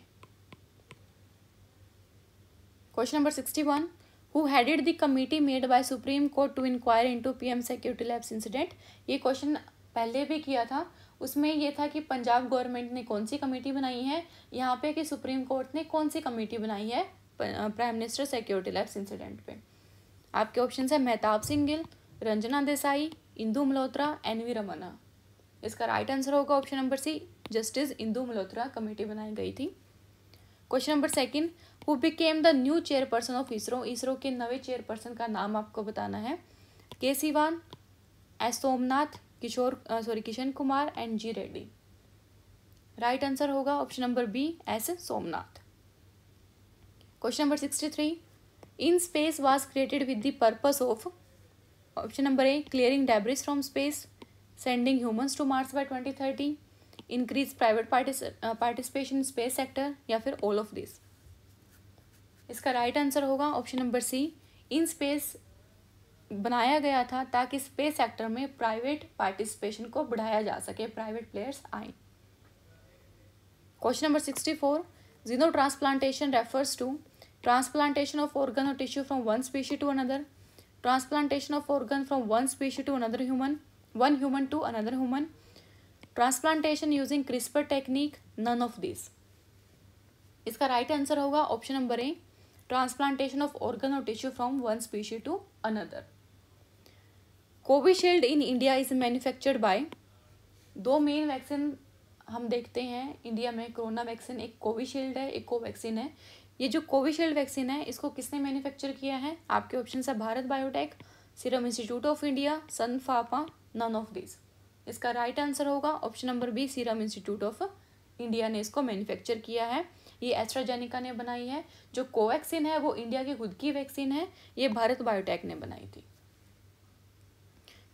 question number sixty one who headed the committee made by supreme court to enquire into PM security lapse incident ये क्वेश्चन पहले भी किया था उसमें यह था कि पंजाब गवर्नमेंट ने कौन सी कमेटी बनाई है यहाँ पे कि सुप्रीम कोर्ट ने कौन सी कमेटी बनाई है prime minister security lapse incident पे आपके ऑप्शन है मेहताब सिंह गिल रंजना देसाई इंदू मल्होत्रा एन वी रमना इसका राइट आंसर होगा option number C justice Indu Malhotra committee बनाई गई थी question number second who became the new chairperson of ISRO ISRO के नवे चेयरपर्सन का नाम आपको बताना है K Sivan S Somanath Kishore sorry Kishan Kumar and G Reddy right answer होगा option number B S Somanath question number sixty three in space was created with the purpose of option number A clearing debris from space sending humans to Mars by twenty thirty increase private participation space sector या फिर ऑल ऑफ दिस इसका राइट right आंसर होगा option number C in space बनाया गया था ताकि स्पेस सेक्टर में प्राइवेट पार्टिसिपेशन को बढ़ाया जा सके प्राइवेट प्लेयर्स आए question number sixty four xenotransplantation refers to transplantation of organ or tissue from one species to another transplantation of organ from one species to another human one human to another human transplantation using crispr technique none of these इसका राइट right आंसर होगा option number A transplantation of organ और tissue from one species to another Covishield in India is manufactured by दो मेन वैक्सीन हम देखते हैं इंडिया में कोरोना वैक्सीन एक कोविशील्ड है एक कोवैक्सीन है ये जो कोविशील्ड वैक्सीन है इसको किसने मैन्युफैक्चर किया है आपके ऑप्शन है Bharat Biotech Serum Institute of India Sun फाफा नन ऑफ दिस इसका राइट आंसर होगा option number B Serum Institute of India ने इसको मैन्युफैक्चर किया है ये एस्ट्राजेनिका ने बनाई है जो कोवैक्सीन है वो इंडिया की खुद की वैक्सीन है ये भारत बायोटेक ने बनाई थी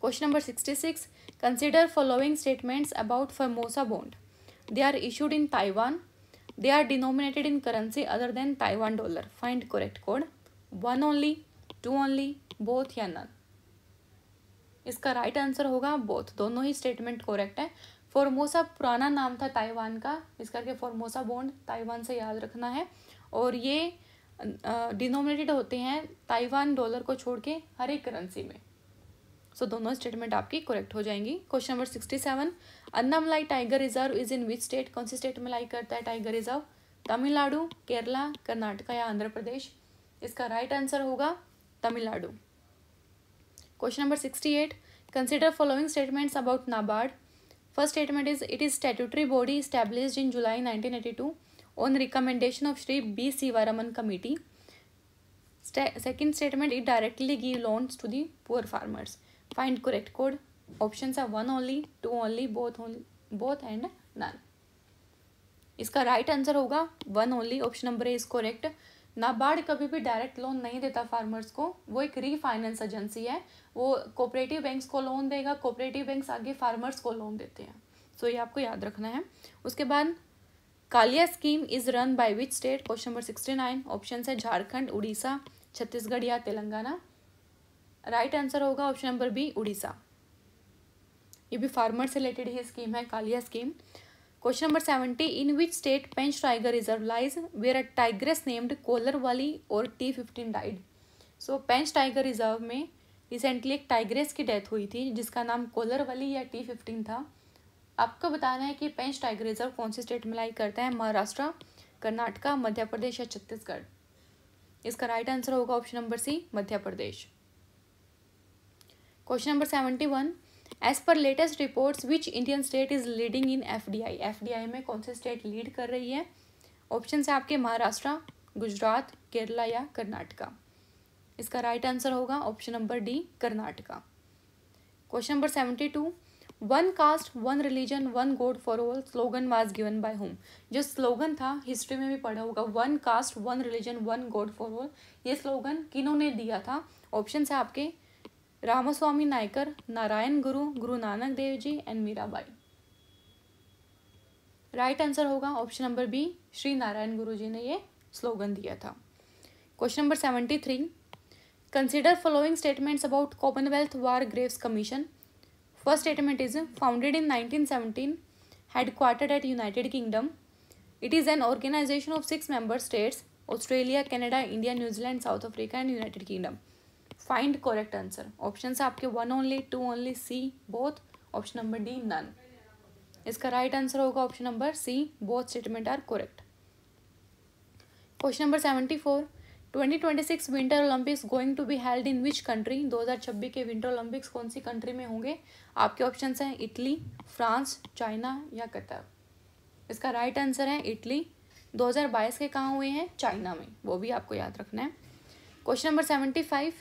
question number sixty six consider following statements about Formosa bond they are issued in Taiwan they are denominated in currency other than Taiwan dollar. Find correct code. One only, two only, both या none. इसका राइट right आंसर होगा बोथ दोनों ही स्टेटमेंट कोरेक्ट है फॉर्मोसा पुराना नाम था ताइवान का इस करके फॉर्मोसा बॉन्ड ताइवान से याद रखना है और ये डिनोमिनेटेड होते हैं ताइवान डॉलर को छोड़ के हर एक करेंसी में सो so, दोनों स्टेटमेंट आपकी करेक्ट हो जाएंगी question number sixty seven Annamalai tiger reserve is in which state कौन सी स्टेट में लाई करता है टाइगर रिजर्व तमिलनाडु केरला कर्नाटका या आंध्र प्रदेश इसका राइट right आंसर होगा Tamil Nadu question number sixty eight consider following statements about NABARD first statement is it is statutory body establish in July nineteen eighty two on recommendation of Shri B Sivaraman committee second statement it directly give loans to the poor farmers find correct code options are one only two only both only both and none इसका राइट आंसर होगा one only option number A is correct NABARD कभी भी डायरेक्ट लोन नहीं देता फार्मर्स को वो एक रीफाइनेंस एजेंसी है वो कोऑपरेटिव बैंक्स को लोन देगा कोऑपरेटिव बैंक्स आगे फार्मर्स को लोन देते हैं सो so, ये आपको याद रखना है उसके बाद Kalia scheme is run by which state question number sixty nine option है झारखंड उड़ीसा छत्तीसगढ़ या तेलंगाना राइट आंसर होगा ऑप्शन नंबर बी उड़ीसा ये भी फार्मर से रिलेटेड ही स्कीम है Kalia scheme question number seventy in which state Pench tiger reserve lies where a tigress named Collarwali और T fifteen died so Pench tiger reserve में रिसेंटली एक टाइग्रेस की डेथ हुई थी जिसका नाम कोलर वाली या टी फिफ्टीन था आपको बताना है कि पेंच टाइगर रिजर्व कौन से स्टेट में लाई करता है महाराष्ट्र कर्नाटका मध्य प्रदेश या छत्तीसगढ़ इसका राइट आंसर होगा option number C Madhya Pradesh question number seventy one as per latest reports which Indian state is leading in F D I F D I में कौन से स्टेट लीड कर रही है ऑप्शन है आपके महाराष्ट्र गुजरात केरला या कर्नाटका इसका राइट right आंसर होगा option number D Karnataka question number seventy two one caste one religion one god for all slogan was given by whom जो स्लोगन था हिस्ट्री में भी पढ़ा होगा one caste one religion one god for all ये स्लोगन किन्होंने दिया था ऑप्शन है आपके रामास्वामी नायकर नारायण गुरु गुरु नानक देव जी एंड मीराबाई राइट आंसर होगा option number B Shri Narayan गुरु जी ने ये स्लोगन दिया था question number seventy three consider following statements about Commonwealth war Graves commission first statement is founded in nineteen seventeen at eight United kingdom it is an organisation of six member states Australia Canada India New Zealand south Africa and United kingdom find correct answer option है आपके one only two only C both option number D none इसका राइट right आंसर होगा option number C both statement are correct question number seventy four twenty twenty six winter Olympics going to be held in which country दो हज़ार छब्बीस के विंटर ओलंपिक्स कौन सी कंट्री में होंगे आपके ऑप्शन हैं इटली फ्रांस चाइना या कतर इसका राइट right आंसर है इटली 2022 के कहाँ हुए हैं चाइना में वो भी आपको याद रखना है question number seventy five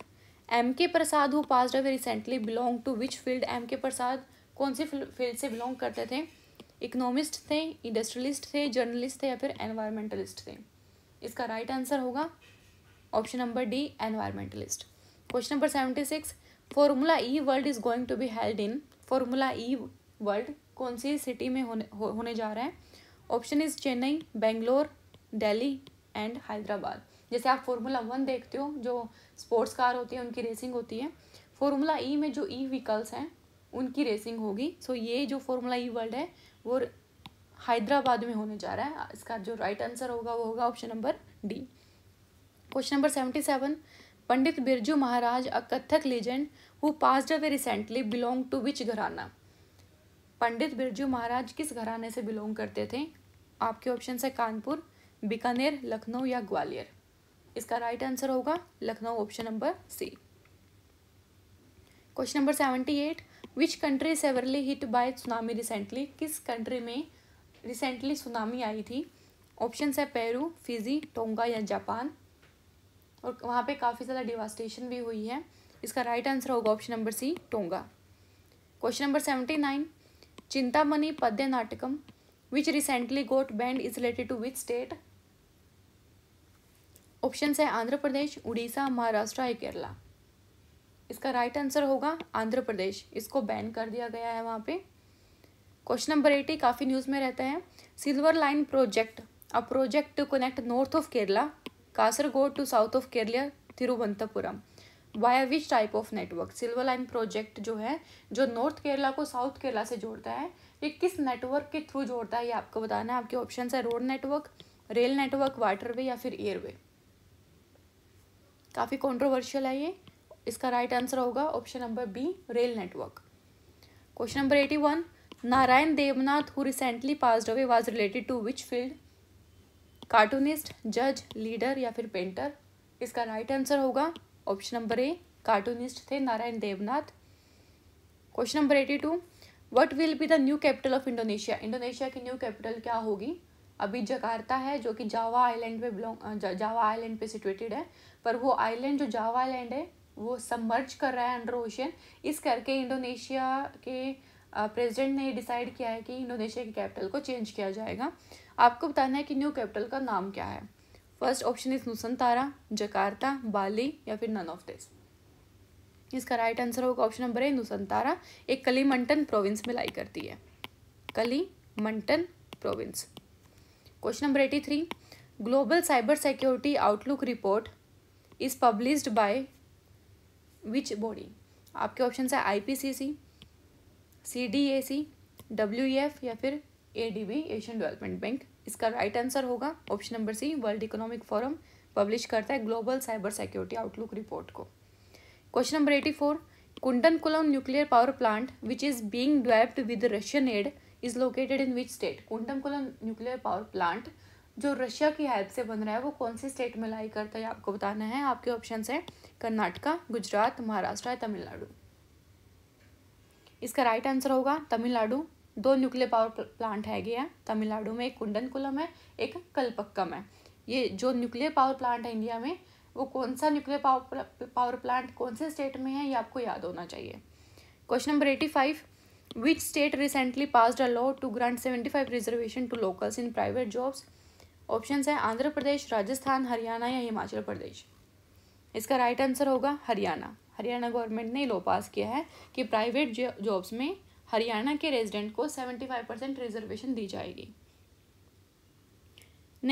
M K Prasad who pass away recently belong to which field M K Prasad कौन से फील्ड से बिलोंग करते थे इकोनॉमिस्ट थे इंडस्ट्रियलिस्ट थे जर्नलिस्ट थे या फिर एनवायरमेंटलिस्ट थे इसका राइट आंसर होगा option number D environmentalist question number seventy six Formula E world is going to be held in Formula E world कौन सी सिटी में होने हो, होने जा रहा है option is Chennai Bangalore Delhi and Hyderabad जैसे आप फॉर्मूला वन देखते हो जो स्पोर्ट्स कार होती है उनकी रेसिंग होती है फॉर्मूला ई e में जो ई e व्हीकल्स हैं उनकी रेसिंग होगी सो ये जो फॉर्मूला ई वर्ल्ड है वो हैदराबाद में होने जा रहा है इसका जो राइट आंसर होगा वो होगा option number D question number seventy seven Pandit Birju Maharaj a Kathak legend who passed away recently belong to which gharana Pandit Birju महाराज किस घराने से बिलोंग करते थे आपके ऑप्शन है कानपुर बीकानेर लखनऊ या ग्वालियर इसका राइट आंसर होगा Lucknow option number C question number seventy eight which country severely hit by tsunami recently किस कंट्री में रिसेंटली सुनामी आई थी ऑप्शन है पेरू फिजी टोंगा या जापान और वहाँ पे काफ़ी ज़्यादा डिवास्टेशन भी हुई है इसका राइट आंसर होगा option number C Tonga question number seventy nine Chintamani Padya Natakam which recently got banned is related to which state option है आंध्र प्रदेश उड़ीसा महाराष्ट्र या केरला इसका राइट आंसर होगा आंध्र प्रदेश इसको बैन कर दिया गया है वहाँ पे क्वेश्चन नंबर एटी काफ़ी न्यूज़ में रहता है silver line project a project to connect north of Kerala Kasaragod to south of Kerala Thiruvananthapuram via which type of network silver line project जो है जो नॉर्थ केरला को साउथ केरला से जोड़ता है ये किस नेटवर्क के थ्रू जोड़ता है ये आपको बताना है आपके ऑप्शन है road network rail network waterway या फिर एयरवे काफ़ी कॉन्ट्रोवर्शियल है ये इसका राइट right आंसर होगा option number B rail network question number eighty one Narayan Debnath who recently passed away was related to which field cartoonist जज लीडर या फिर पेंटर इसका राइट right आंसर होगा ऑप्शन नंबर ए कार्टूनिस्ट थे Narayan Debnath question number eighty two what will be the new capital of Indonesia Indonesia की न्यू कैपिटल क्या होगी अभी जकार्ता है जो कि जावा आइलैंड पे बिलोंग जावा आइलैंड पे सिचुएटेड है पर वो आइलैंड जो जावा आइलैंड है वो सबमर्ज कर रहा है अंडर ओशियन इस करके इंडोनेशिया के प्रेसिडेंट ने डिसाइड किया है कि इंडोनेशिया के कैपिटल को चेंज किया जाएगा आपको बताना है कि न्यू कैपिटल का नाम क्या है first option is Nusantara Jakarta Bali या फिर नन ऑफ दिस इसका राइट आंसर होगा ऑप्शन नंबर ए नुसंतारा एक कलीमंटन प्रोविंस में लाई करती है Kalimantan province question number eighty three global cyber security outlook report is published by which body आपके ऑप्शन है I P C C C D A C W F या फिर A D B Asian Development Bank इसका राइट right आंसर होगा option number C World Economic Forum publish करता है global cyber security outlook report को question number eighty four Kudankulam nuclear power plant which is being developed with Russian aid is located in which state Kudankulam nuclear power plant जो रशिया की हेल्प से बन रहा है वो कौन से स्टेट में लाई करता है आपको बताना है आपके ऑप्शन है कर्नाटका गुजरात महाराष्ट्र या तमिलनाडु इसका राइट आंसर होगा तमिलनाडु दो न्यूक्लियर पावर प्लांट है गया तमिलनाडु में एक कुंडनकुलम है एक कलपक्कम है ये जो न्यूक्लियर पावर प्लांट है इंडिया में वो कौन सा न्यूक्लियर पावर पावर प्लांट कौन से स्टेट में है ये आपको याद होना चाहिए question number eighty five which state recently passed a law to grant 75 reservation to locals in private jobs options हैं आंध्र प्रदेश राजस्थान हरियाणा या हिमाचल प्रदेश इसका राइट आंसर होगा हरियाणा हरियाणा गवर्नमेंट ने लो पास किया है कि प्राइवेट जॉब्स में हरियाणा के रेजिडेंट को 75 परसेंट रिजर्वेशन दी जाएगी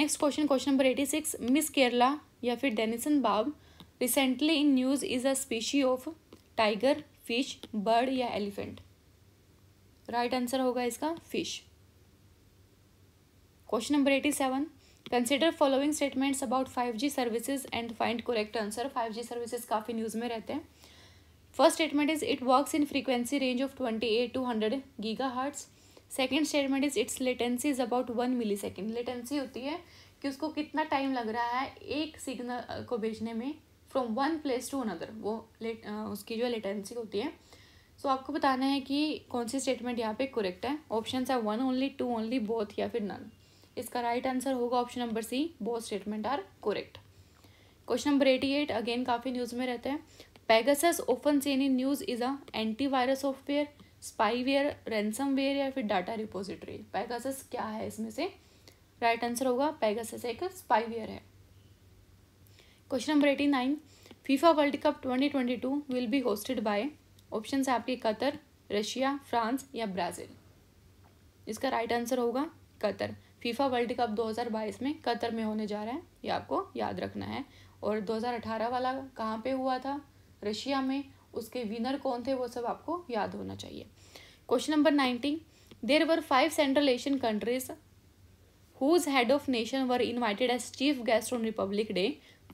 next question question number eighty six Miss Kerala या फिर डेनिसन बाब recently in news is a species of tiger fish bird या एलिफेंट राइट आंसर होगा इसका fish question number eighty seven consider following statements about five G services and find correct answer five G services काफ़ी न्यूज़ में रहते हैं first statement is it works in frequency range of twenty eight to hundred giga hearts second statement is its latency is about one millisecond latency होती है कि उसको कितना टाइम लग रहा है एक सिग्नल को भेजने में from one place to another वो लेट उसकी जो लेटेंसी होती है सो so, आपको बताना है कि कौन सी स्टेटमेंट यहाँ पे करेक्ट है ऑप्शन है one only two only both या फिर नन इसका राइट आंसर होगा option number C both statement are correct question number eighty eight again काफ़ी न्यूज़ में रहते हैं Pegasus open seen in news is a virus software spyware ware या फिर डाटा रिपोजिटरी पेगासस क्या है इसमें से राइट right आंसर होगा पेगासस एक स्पाईवेयर है question number eighty nine FIFA World Cup twenty twenty to will be hosted by option है आपके कतर रशिया फ्रांस या ब्राज़ील इसका राइट आंसर होगा कतर फीफा वर्ल्ड कप 2022 में कतर में होने जा रहा है ये आपको याद रखना है और 2018 वाला कहाँ पे हुआ था रशिया में उसके विनर कौन थे वो सब आपको याद होना चाहिए question number nineteen there were five central Asian countries whose head of nation were invited as chief guest on Republic Day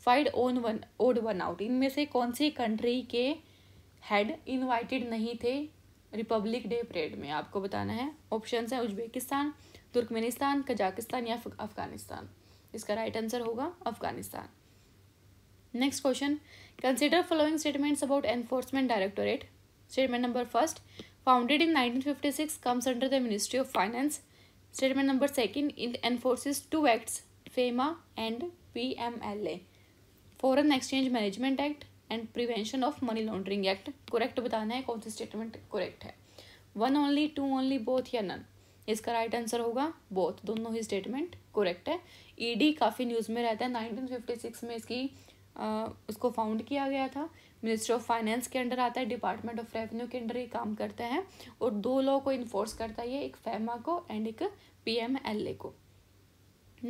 find on one odd one out इनमें से कौन सी कंट्री के हैड इनवाइटेड नहीं थे रिपब्लिक डे परेड में आपको बताना है ऑप्शन है उज्बेकिस्तान तुर्कमेनिस्तान कजाकिस्तान या अफगानिस्तान इसका राइट आंसर होगा Afghanistan next question consider following statements about Enforcement Directorate statement number first founded in nineteen fifty six comes under the ministry of finance statement number second it enforces two acts FEMA and P M L A foreign exchange management act and prevention of money laundering act correct बताना है कौन सा स्टेटमेंट करेक्ट है one only two only both या नन इसका राइट right आंसर होगा बोथ दोनों ही स्टेटमेंट करेक्ट है ईडी e काफ़ी न्यूज़ में रहता है नाइनटीन फिफ्टी सिक्स में इसकी आ, उसको फाउंड किया गया था मिनिस्ट्री ऑफ फाइनेंस के अंडर आता है डिपार्टमेंट ऑफ रेवेन्यू के अंडर ये काम करता है और दो लॉ को इन्फोर्स करता है ये एक फेमा को एंड एक पी एम एल ए को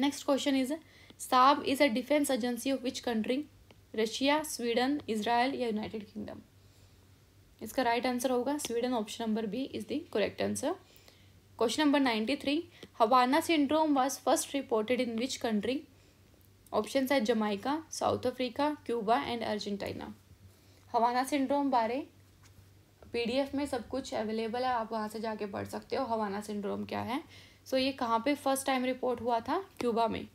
next question is Saab is a defence agency of which country Russia Sweden Israel या यूनाइटेड किंगडम इसका राइट आंसर होगा Sweden option number B is the correct answer question number ninety three Havana syndrome was first reported in which country option है Jamaica South Africa Cuba and Argentina Havana syndrome बारे पीडीएफ में सब कुछ अवेलेबल है आप वहाँ से जाके पढ़ सकते हो हवाना सिंड्रोम क्या है सो so, ये कहाँ पे फर्स्ट टाइम रिपोर्ट हुआ था क्यूबा में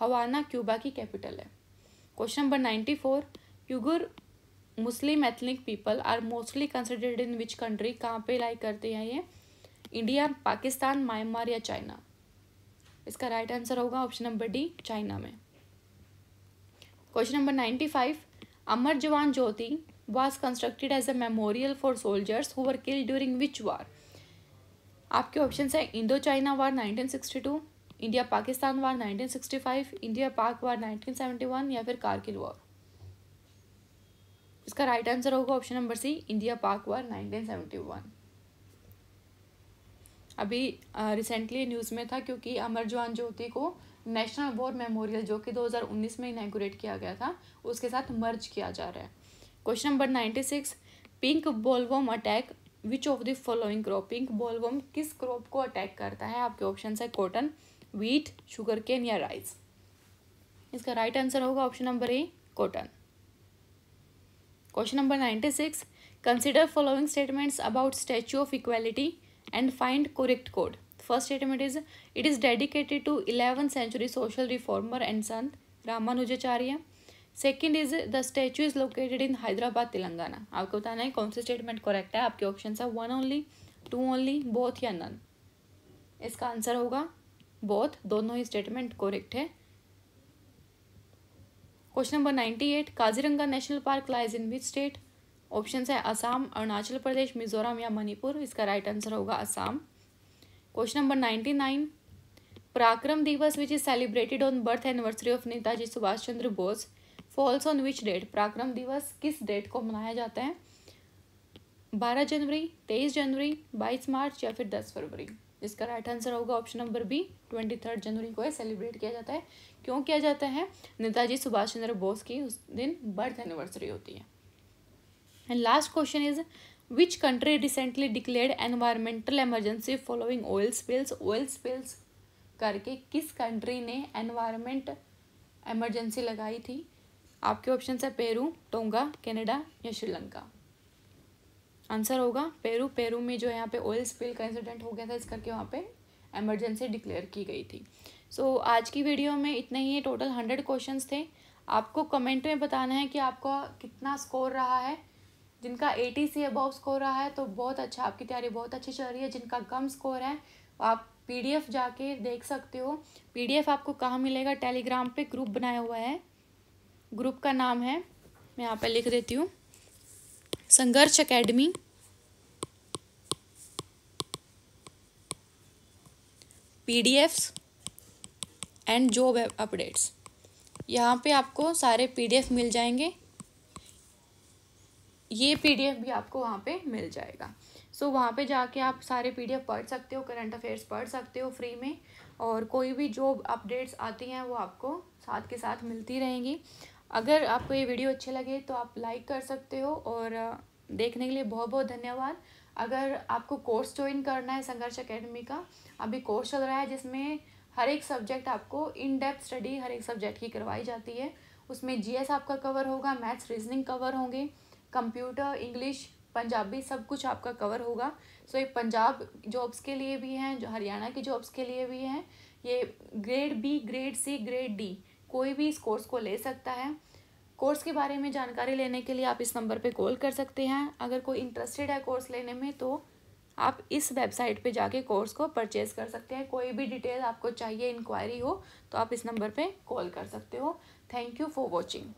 हवाना क्यूबा की कैपिटल है question number ninety four Uyghur Muslim ethnic people are mostly considered in which country कहाँ पे लाई करते हैं ये इंडिया पाकिस्तान म्यांमार या चाइना इसका राइट right आंसर होगा ऑप्शन नंबर डी चाइना में question number ninety five Amar Jawan Jyoti was constructed as a memorial for soldiers who were during which war आपके ऑप्शन है Indo China war nineteen sixty two India Pakistan war 1965 India Pak war 1971 या फिर कारगिल वॉर इसका राइट आंसर होगा option number C India Pak war 1971 अभी रिसेंटली uh, न्यूज़ में था क्योंकि अमर जवान ज्योति को नेशनल वॉर मेमोरियल जो कि 2019 में इनाग्रेट किया गया था उसके साथ मर्ज किया जा रहा है question number 96 pink bollworm attack which of the following crop pink bollworm किस क्रॉप को अटैक करता है आपके ऑप्शन है कॉटन शुगर केन या राइस इसका राइट आंसर होगा option number A cotton question number ninety six consider following statements about statue of equality and find correct code first statement is it is dedicated to eleven century social reformer and Sant Ramanujacharya second is the statue is located in Hyderabad Telangana आपको बताना है कौन सा स्टेटमेंट करेक्ट है आपके ऑप्शन है one only two only both या नन इसका आंसर होगा बोथ दोनों ही स्टेटमेंट कोरेक्ट है question number ninety eight Kaziranga national park lies in which state option है असम अरुणाचल प्रदेश मिजोरम या मणिपुर इसका राइट आंसर होगा Assam question number ninety nine Parakram Diwas which is celebrated on birth anniversary of Netaji Subhash Chandra Bose falls on which date Parakram Diwas किस डेट को मनाया जाता है बारह जनवरी तेईस जनवरी बाईस मार्च या फिर दस फरवरी इसका राइट आंसर होगा option number B twenty third जनवरी को सेलिब्रेट किया जाता है क्यों किया जाता है नेताजी सुभाष चंद्र बोस की उस दिन बर्थ एनिवर्सरी होती है and last question is which country recently declare environmental emergency following oil spills oil spills करके किस कंट्री ने एनवायरमेंट एमरजेंसी लगाई थी आपके ऑप्शन है पेरू टोंगा कनाडा या श्रीलंका आंसर होगा पेरू पेरू में जो यहाँ पे ऑयल स्पिल का इंसिडेंट हो गया था इस करके वहाँ पे एमरजेंसी डिक्लेयर की गई थी सो so, आज की वीडियो में इतना ही है टोटल हंड्रेड क्वेश्चन थे आपको कमेंट में बताना है कि आपका कितना स्कोर रहा है जिनका एटी से अबव स्कोर रहा है तो बहुत अच्छा आपकी तैयारी बहुत अच्छी चल रही है जिनका कम स्कोर है आप एफ जाके देख सकते हो एफ आपको कहाँ मिलेगा टेलीग्राम पे ग्रुप बनाया हुआ है ग्रुप का नाम है मैं यहाँ पर लिख देती हूँ Sangharsh academy PDFs and job updates यहाँ पे आपको सारे पीडीएफ मिल जाएंगे ये पीडीएफ भी आपको वहाँ पे मिल जाएगा सो so, वहाँ पे जाके आप सारे पीडीएफ पढ़ सकते हो करंट अफेयर्स पढ़ सकते हो फ्री में और कोई भी जॉब अपडेट्स आती हैं वो आपको साथ के साथ मिलती रहेंगी अगर आपको ये वीडियो अच्छे लगे तो आप लाइक कर सकते हो और देखने के लिए बहुत बहुत धन्यवाद अगर आपको कोर्स ज्वाइन करना है संघर्ष अकेडमी का अभी कोर्स चल रहा है जिसमें हर एक सब्जेक्ट आपको इन डेप्थ स्टडी हर एक सब्जेक्ट की करवाई जाती है उसमें जी आपका कवर होगा मैथ्स रीजनिंग कवर होंगे कंप्यूटर इंग्लिश पंजाबी सब कुछ आपका कवर होगा सो ये पंजाब जॉब्स के लिए भी हैं जो हरियाणा की जॉब्स के लिए भी हैं ये grade B grade C grade D कोई भी इस कोर्स को ले सकता है कोर्स के बारे में जानकारी लेने के लिए आप इस नंबर पे कॉल कर सकते हैं अगर कोई इंटरेस्टेड है कोर्स लेने में तो आप इस वेबसाइट पे जाके कोर्स को परचेज कर सकते हैं कोई भी डिटेल आपको चाहिए इंक्वायरी हो तो आप इस नंबर पे कॉल कर सकते हो थैंक यू फॉर वॉचिंग